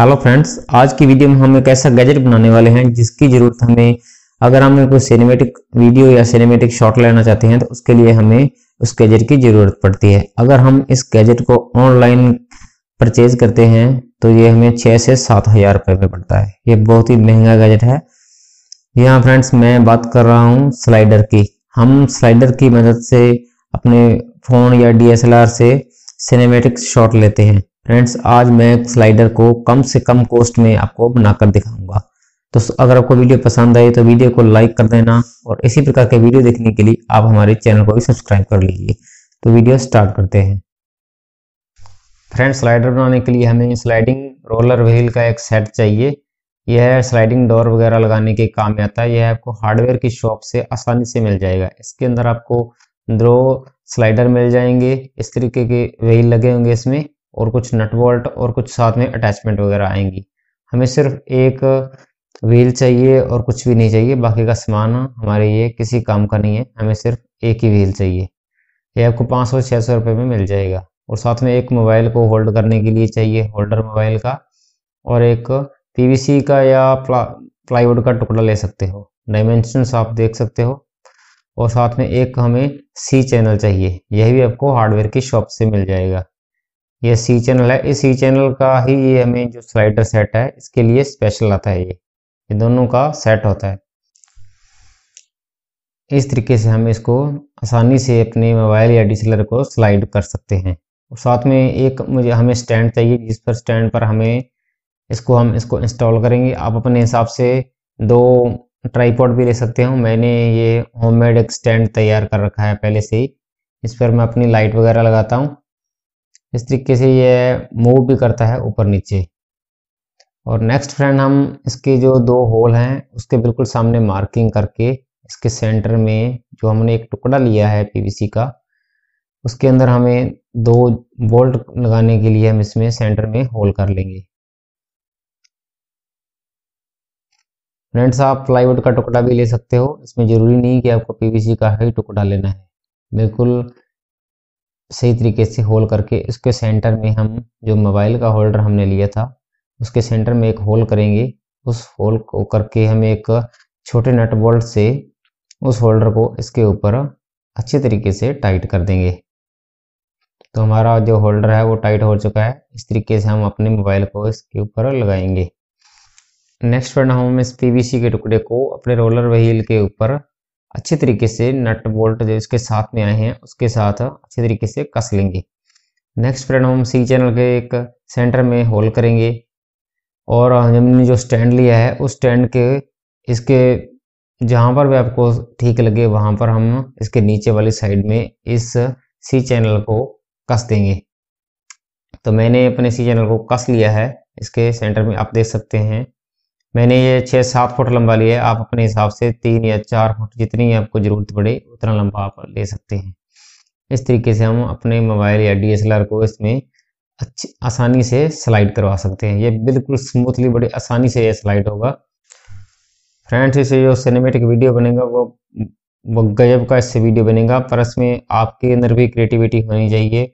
hello friends आज की video में हम एक ऐसा गैजेट बनाने वाले हैं जिसकी जरूरत हमें अगर हम कोई सिनेमेटिक वीडियो या सिनेमेटिक शॉट लेना चाहते हैं तो उसके लिए हमें उस गैजेट की जरूरत पड़ती है अगर हम इस गैजेट को ऑनलाइन परचेज करते हैं तो ये हमें छः से सात हजार रुपये में पड़ता है ये बहुत ही महंगा गैजेट है यहाँ फ्रेंड्स मैं बात कर रहा हूँ स्लाइडर की हम स्लाइडर की मदद से अपने फ़ोन या आर से सिनेमेटिक शॉट लेते हैं फ्रेंड्स आज मैं स्लाइडर को कम से कम कॉस्ट में आपको बनाकर दिखाऊंगा तो अगर आपको वीडियो पसंद आए तो वीडियो को लाइक कर देना और इसी प्रकार के वीडियो देखने के लिए आप हमारे चैनल को भी सब्सक्राइब कर लीजिए तो वीडियो स्टार्ट करते हैं फ्रेंड्स स्लाइडर बनाने के लिए हमें स्लाइडिंग रोलर व्हील का एक सेट चाहिए यह स्लाइडिंग डोर वगैरह लगाने के काम में आता है यह आपको हार्डवेयर की शॉप से आसानी से मिल जाएगा इसके अंदर आपको दो स्लाइडर मिल जाएंगे इस तरीके के व्हील लगे होंगे इसमें और कुछ नट बोल्ट और कुछ साथ में अटैचमेंट वगैरह आएंगी हमें सिर्फ एक व्हील चाहिए और कुछ भी नहीं चाहिए बाकी का सामान हमारे ये किसी काम का नहीं है हमें सिर्फ एक ही व्हील चाहिए ये आपको पाँच सौ छः सौ रुपये में मिल जाएगा और साथ में एक मोबाइल को होल्ड करने के लिए चाहिए होल्डर मोबाइल का और एक पीवीसी का या प्ला प्लाईवुड का टुकड़ा ले सकते हो डायमेंशन आप देख सकते हो और साथ में एक हमें सी चैनल चाहिए यह भी आपको हार्डवेयर की शॉप से मिल जाएगा ये सी चैनल है इस सी चैनल का ही ये हमें जो स्लाइडर सेट है इसके लिए स्पेशल आता है ये ये दोनों का सेट होता है इस तरीके से हम इसको आसानी से अपने मोबाइल या डिसलर को स्लाइड कर सकते हैं और साथ में एक मुझे हमें स्टैंड चाहिए जिस पर स्टैंड पर हमें इसको हम इसको इंस्टॉल करेंगे आप अपने हिसाब से दो ट्राईपॉड भी ले सकते हो मैंने ये होममेड एक स्टैंड तैयार कर रखा है पहले से ही इस पर मैं अपनी लाइट वगैरह लगाता हूँ इस तरीके से ये मूव भी करता है ऊपर नीचे और नेक्स्ट फ्रेंड हम इसके जो दो होल हैं उसके बिल्कुल सामने मार्किंग करके इसके सेंटर में जो हमने एक टुकड़ा लिया है पीवीसी का उसके अंदर हमें दो बोल्ट लगाने के लिए हम इसमें सेंटर में होल कर लेंगे फ्रेंड्स आप प्लाईवुड का टुकड़ा भी ले सकते हो इसमें ज़रूरी नहीं कि आपको पीवीसी का ही टुकड़ा लेना है बिल्कुल सही तरीके से होल करके इसके सेंटर में हम जो मोबाइल का होल्डर हमने लिया था उसके सेंटर में एक होल करेंगे उस होल को करके हम एक छोटे नट बोल्ट से उस होल्डर को इसके ऊपर अच्छे तरीके से टाइट कर देंगे तो हमारा जो होल्डर है वो टाइट हो चुका है इस तरीके से हम अपने मोबाइल को इसके ऊपर लगाएंगे नेक्स्ट पर हम इस पीवीसी के टुकड़े को अपने रोलर व्हील के ऊपर अच्छे तरीके से नट बोल्ट जो इसके साथ में आए हैं उसके साथ अच्छे तरीके से कस लेंगे नेक्स्ट फ्रेंड हम सी चैनल के एक सेंटर में होल करेंगे और हमने जो स्टैंड लिया है उस स्टैंड के इसके जहाँ पर भी आपको ठीक लगे वहाँ पर हम इसके नीचे वाली साइड में इस सी चैनल को कस देंगे तो मैंने अपने सी चैनल को कस लिया है इसके सेंटर में आप देख सकते हैं मैंने ये छः सात फुट लंबा लिया है आप अपने हिसाब से तीन या चार फुट जितनी आपको ज़रूरत पड़े उतना लंबा आप ले सकते हैं इस तरीके से हम अपने मोबाइल या डीएसएलआर को इसमें अच्छी आसानी से स्लाइड करवा सकते हैं ये बिल्कुल स्मूथली बड़ी आसानी से ये स्लाइड होगा फ्रेंड्स इसे जो सिनेमेटिक वीडियो बनेगा वो वो गजब का इससे वीडियो बनेगा पर इसमें आपके अंदर भी क्रिएटिविटी होनी चाहिए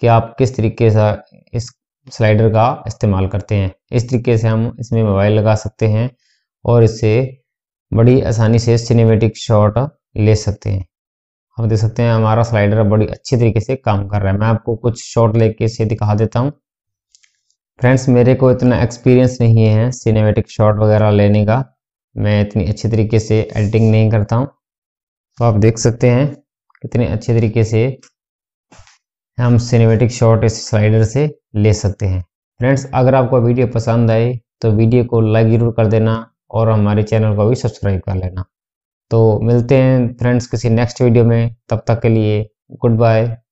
कि आप किस तरीके से इस स्लाइडर का इस्तेमाल करते हैं इस तरीके से हम इसमें मोबाइल लगा सकते हैं और इससे बड़ी आसानी से सिनेमेटिक शॉट ले सकते हैं हम देख सकते हैं हमारा स्लाइडर बड़ी अच्छी तरीके से काम कर रहा है मैं आपको कुछ शॉट लेके इसे दिखा देता हूँ फ्रेंड्स मेरे को इतना एक्सपीरियंस नहीं है सिनेमेटिक शॉट वगैरह लेने का मैं इतनी अच्छे तरीके से एडिटिंग नहीं करता हूँ तो आप देख सकते हैं कितने अच्छे तरीके से हम सिनेमेटिक शॉट इस स्लाइडर से ले सकते हैं फ्रेंड्स अगर आपको वीडियो पसंद आए तो वीडियो को लाइक ज़रूर कर देना और हमारे चैनल को भी सब्सक्राइब कर लेना तो मिलते हैं फ्रेंड्स किसी नेक्स्ट वीडियो में तब तक के लिए गुड बाय